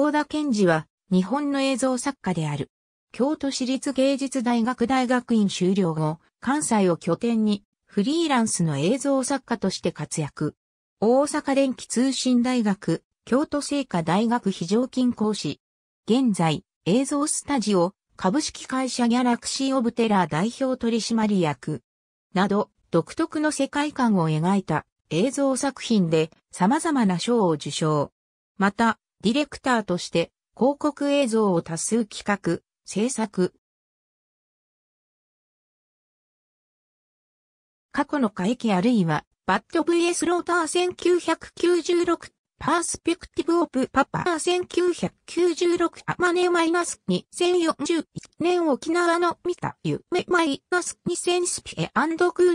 合田健二は日本の映像作家である。京都市立芸術大学大学院修了後、関西を拠点にフリーランスの映像作家として活躍。大阪電気通信大学、京都聖火大学非常勤講師。現在、映像スタジオ、株式会社ギャラクシーオブテラー代表取締役。など、独特の世界観を描いた映像作品で様々な賞を受賞。また、ディレクターとして広告映像を多数企画、制作。過去の火液あるいは、バッド VS ローター1996、パースペクティブオブパパー1996アマネマイナス2041年沖縄の見た夢マイナス2000スピエクー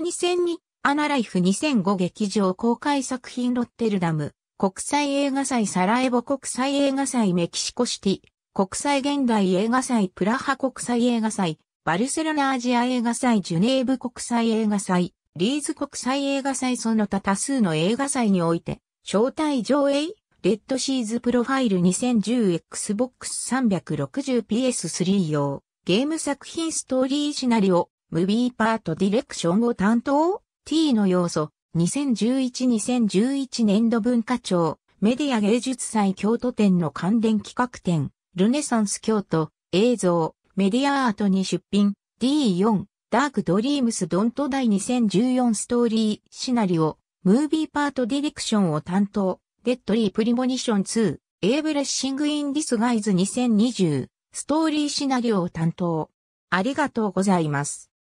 2002アナライフ2005劇場公開作品ロッテルダム国際映画祭サラエボ国際映画祭メキシコシティ、国際現代映画祭プラハ国際映画祭、バルセロナアジア映画祭ジュネーブ国際映画祭、リーズ国際映画祭その他多数の映画祭において、招待上映、レッドシーズプロファイル 2010Xbox360PS3 用、ゲーム作品ストーリーシナリオ、ムービーパートディレクションを担当、T の要素、2011-2011年度文化庁、メディア芸術祭京都展の関連企画展、ルネサンス京都、映像、メディアアートに出品、D4、ダークドリームスドントイ。2014ストーリー、シナリオ、ムービーパートディレクションを担当、デッドリープリモニション2、イブレッシングインディスガイズ2020、ストーリーシナリオを担当。ありがとうございます。